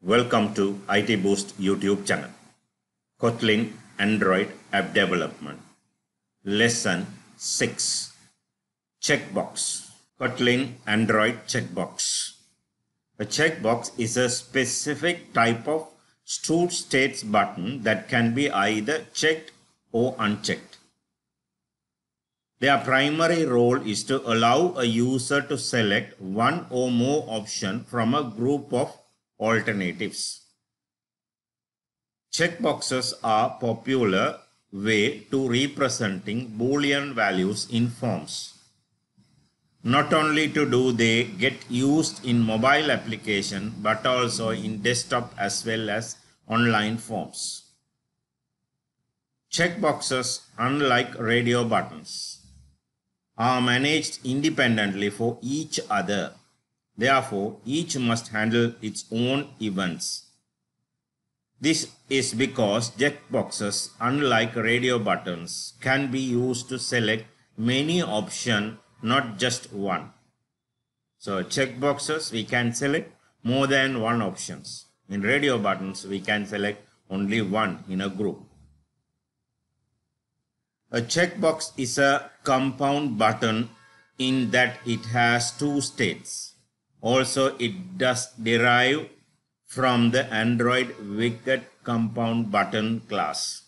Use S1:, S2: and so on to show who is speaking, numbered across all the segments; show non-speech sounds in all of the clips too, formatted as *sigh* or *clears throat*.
S1: Welcome to IT Boost YouTube channel. Kotlin Android App Development Lesson 6 Checkbox Kotlin Android Checkbox A checkbox is a specific type of stored states button that can be either checked or unchecked. Their primary role is to allow a user to select one or more option from a group of alternatives. Checkboxes are popular way to representing boolean values in forms. Not only to do they get used in mobile application but also in desktop as well as online forms. Checkboxes, unlike radio buttons, are managed independently for each other Therefore, each must handle its own events. This is because checkboxes, unlike radio buttons, can be used to select many options, not just one. So checkboxes, we can select more than one options. In radio buttons, we can select only one in a group. A checkbox is a compound button in that it has two states. Also, it does derive from the Android Wicket Compound Button class.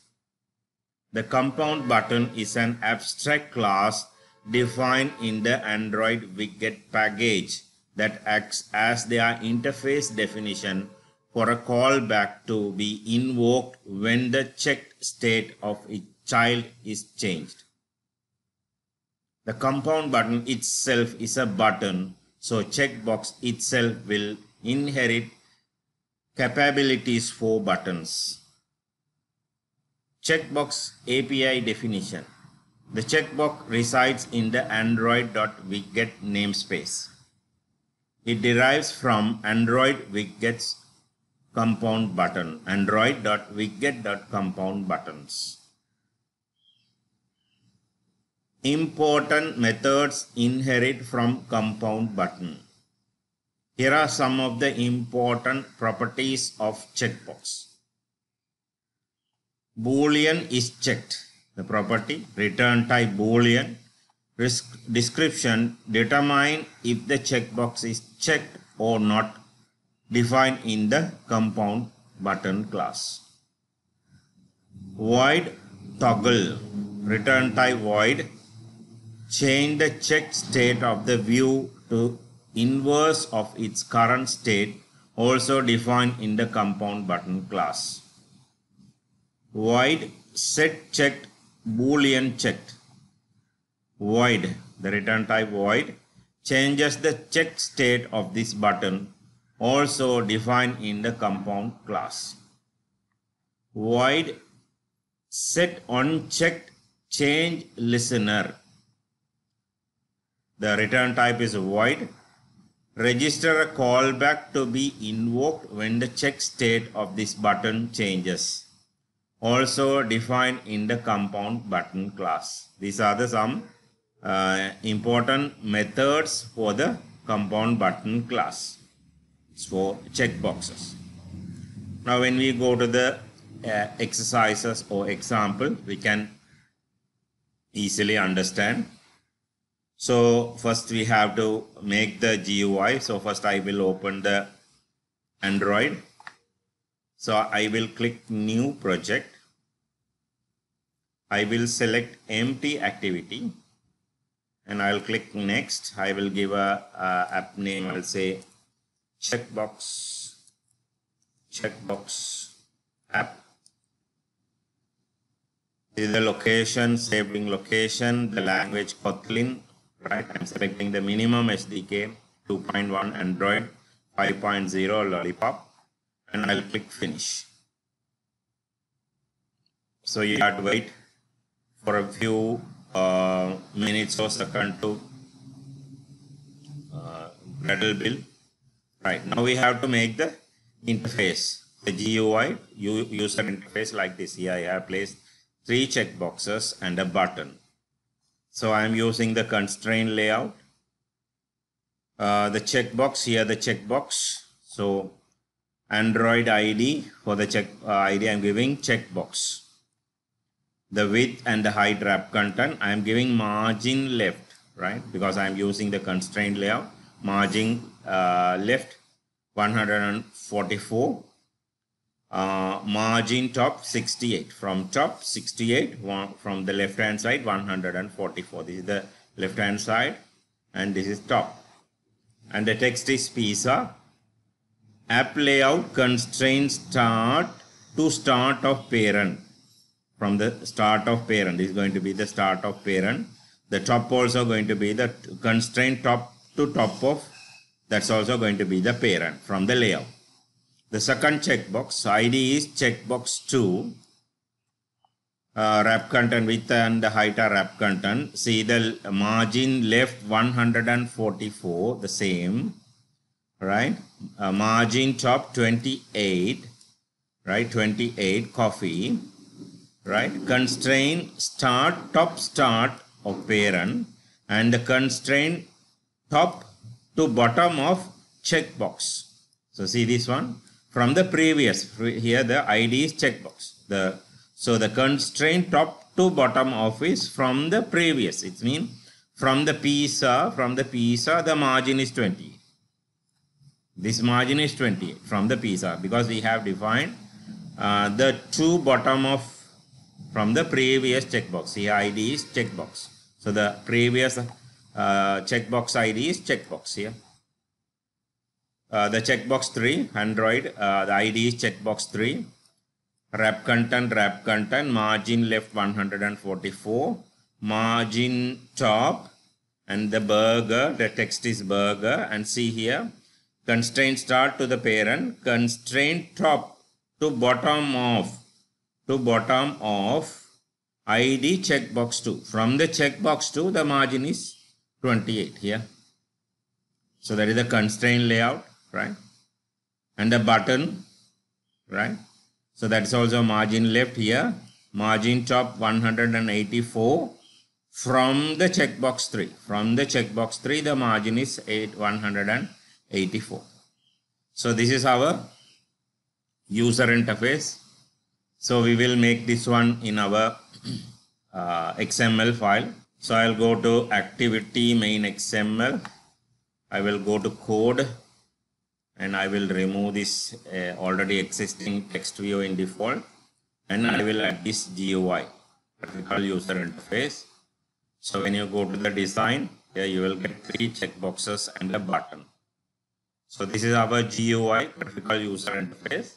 S1: The compound button is an abstract class defined in the Android Wicket package that acts as their interface definition for a callback to be invoked when the checked state of a child is changed. The compound button itself is a button so checkbox itself will inherit capabilities for buttons. Checkbox API definition. The checkbox resides in the android.widget namespace. It derives from Android widgets compound button, buttons. Important methods inherit from compound button. Here are some of the important properties of checkbox. Boolean is checked. The property return type boolean. Risk description determine if the checkbox is checked or not defined in the compound button class. Void toggle return type void change the checked state of the view to inverse of its current state also defined in the compound button class. Void set checked boolean checked. Void the return type void changes the check state of this button also defined in the compound class. Void set unchecked change listener the return type is void. Register a callback to be invoked when the check state of this button changes. Also define in the compound button class. These are the some uh, important methods for the compound button class. It's for checkboxes. Now when we go to the uh, exercises or example, we can easily understand so first we have to make the GUI. So first I will open the Android. So I will click new project. I will select empty activity and I'll click next. I will give a, a app name. I'll say checkbox, checkbox app. the location, saving location, the language Kotlin, right? I'm selecting the minimum SDK 2.1 Android 5.0 Lollipop and I'll click finish. So you have to wait for a few uh, minutes or second to uh, the build. Right now we have to make the interface, the GUI user interface like this. Here I have placed three checkboxes and a button. So I am using the constraint layout. Uh, the checkbox here, the checkbox. So Android ID for the check uh, ID I'm giving checkbox. The width and the height wrap content I'm giving margin left, right? Because I'm using the constraint layout. Margin uh, left 144 uh, margin top 68 from top 68 one, from the left hand side 144 this is the left hand side and this is top and the text is pizza app layout constraint start to start of parent from the start of parent this is going to be the start of parent the top also going to be the constraint top to top of that's also going to be the parent from the layout the second checkbox ID is checkbox 2. Uh, wrap content width and the height are wrap content. See the margin left 144, the same, right? Uh, margin top 28, right? 28 coffee, right? Constraint start, top start of parent and the constraint top to bottom of checkbox. So see this one from the previous. Here the ID is checkbox. The, so the constraint top to bottom of is from the previous. It means from the PISA, from the PISA the margin is 20. This margin is 20 from the PISA because we have defined uh, the two bottom of from the previous checkbox. Here ID is checkbox. So the previous uh, checkbox ID is checkbox here. Uh, the checkbox 3, Android, uh, the ID is checkbox 3. Wrap content, wrap content, margin left 144, margin top, and the burger, the text is burger. And see here, constraint start to the parent, constraint top to bottom of, to bottom of ID checkbox 2. From the checkbox 2, the margin is 28 here. So that is the constraint layout right and the button right so that's also margin left here margin top 184 from the checkbox 3 from the checkbox 3 the margin is 8 184 so this is our user interface so we will make this one in our *clears throat* uh, xml file so i'll go to activity main xml i will go to code and I will remove this uh, already existing text view in default and I will add this GUI graphical user interface. So when you go to the design here you will get three checkboxes and a button. So this is our GUI graphical user interface.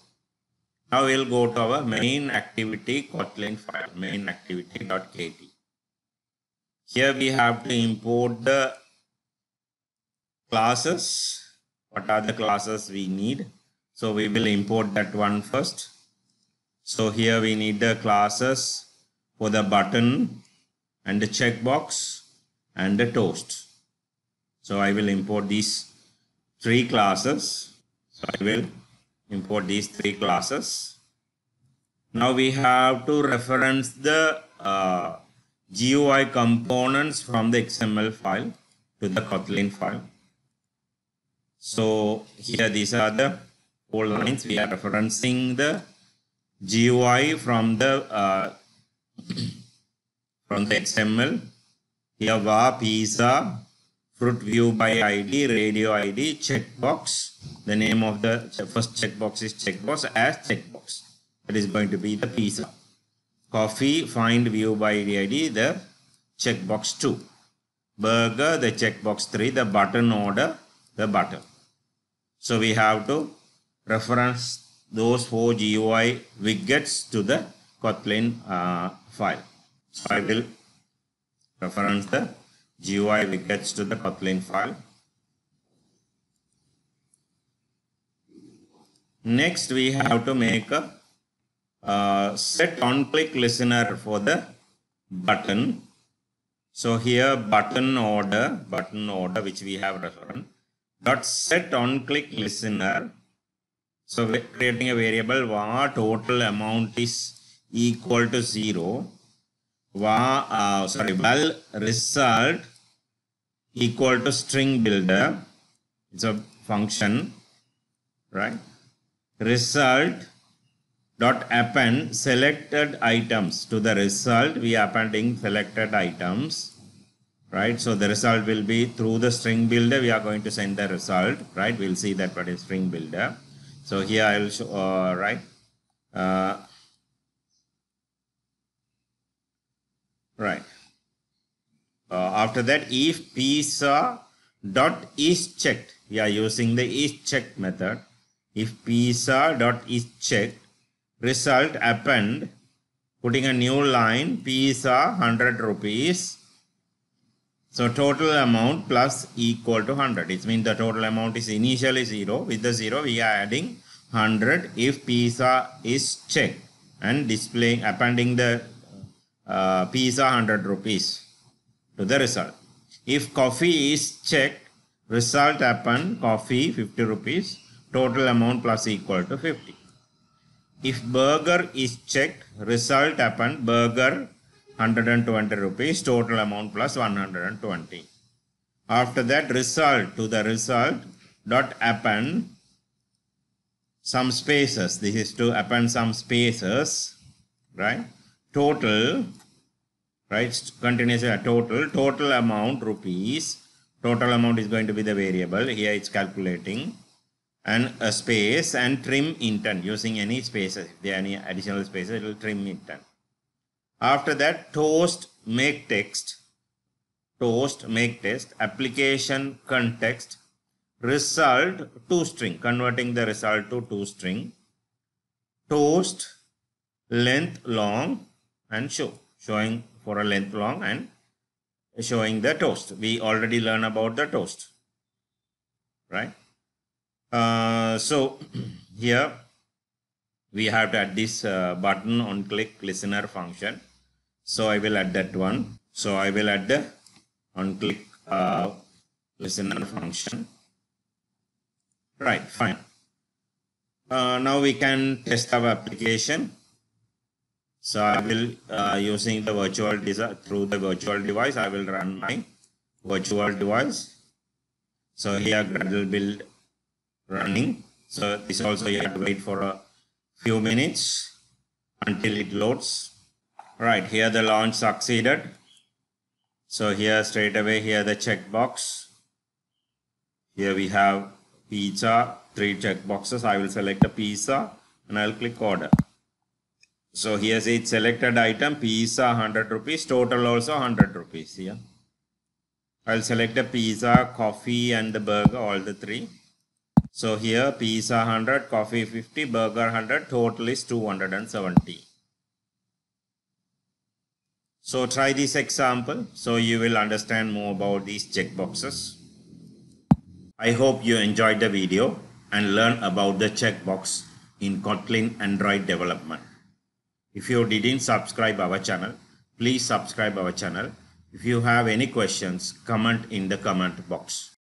S1: Now we'll go to our main activity Kotlin file main activity.kt. Here we have to import the classes what are the classes we need. So we will import that one first. So here we need the classes for the button and the checkbox and the toast. So I will import these three classes. So I will import these three classes. Now we have to reference the uh, GUI components from the XML file to the Kotlin file. So here these are the old lines. We are referencing the GUI from the uh, from the XML. Here var pizza fruit view by ID, radio ID, checkbox. The name of the first checkbox is checkbox as checkbox. That is going to be the pizza. Coffee, find view by ID, ID the checkbox 2. Burger, the checkbox 3, the button order, the button. So we have to reference those four GUI widgets to the Kotlin uh, file. So I will reference the GUI widgets to the Kotlin file. Next, we have to make a uh, set on-click listener for the button. So here button order, button order which we have referenced dot set on click listener so creating a variable var total amount is equal to zero var uh, sorry well result equal to string builder it's a function right result dot append selected items to the result we appending selected items right? So the result will be through the string builder, we are going to send the result, right? We'll see that what is string builder. So here I will show, uh, right? Uh, right. Uh, after that, if pizza dot is checked, we are using the is checked method. If pizza dot is checked, result append, putting a new line, pizza 100 rupees, so total amount plus equal to 100. It means the total amount is initially 0. With the 0 we are adding 100 if pizza is checked and displaying appending the uh, pizza 100 rupees to the result. If coffee is checked result upon coffee 50 rupees total amount plus equal to 50. If burger is checked result upon burger 120 rupees total amount plus 120 after that result to the result dot append some spaces this is to append some spaces right total right continuous uh, total total amount rupees total amount is going to be the variable here it's calculating and a space and trim intent using any spaces if there are any additional spaces it will trim intent after that, toast make text, toast make test application context, result to string, converting the result to to string, toast length long and show, showing for a length long and showing the toast. We already learn about the toast, right? Uh, so *clears throat* here we have to add this uh, button on click listener function. So I will add that one. So I will add the on click uh, listener function. Right, fine. Uh, now we can test our application. So I will uh, using the virtual through the virtual device. I will run my virtual device. So here Gradle build running. So this also you have to wait for a few minutes until it loads. Right here the launch succeeded. So here straight away here the checkbox. Here we have pizza, three checkboxes. I will select a pizza and I'll click order. So here it selected item pizza 100 rupees total also 100 rupees here. I'll select a pizza, coffee and the burger all the three. So here pizza 100, coffee 50, burger 100, total is 270. So try this example so you will understand more about these checkboxes. I hope you enjoyed the video and learn about the checkbox in Kotlin Android development. If you didn't subscribe our channel, please subscribe our channel. If you have any questions, comment in the comment box.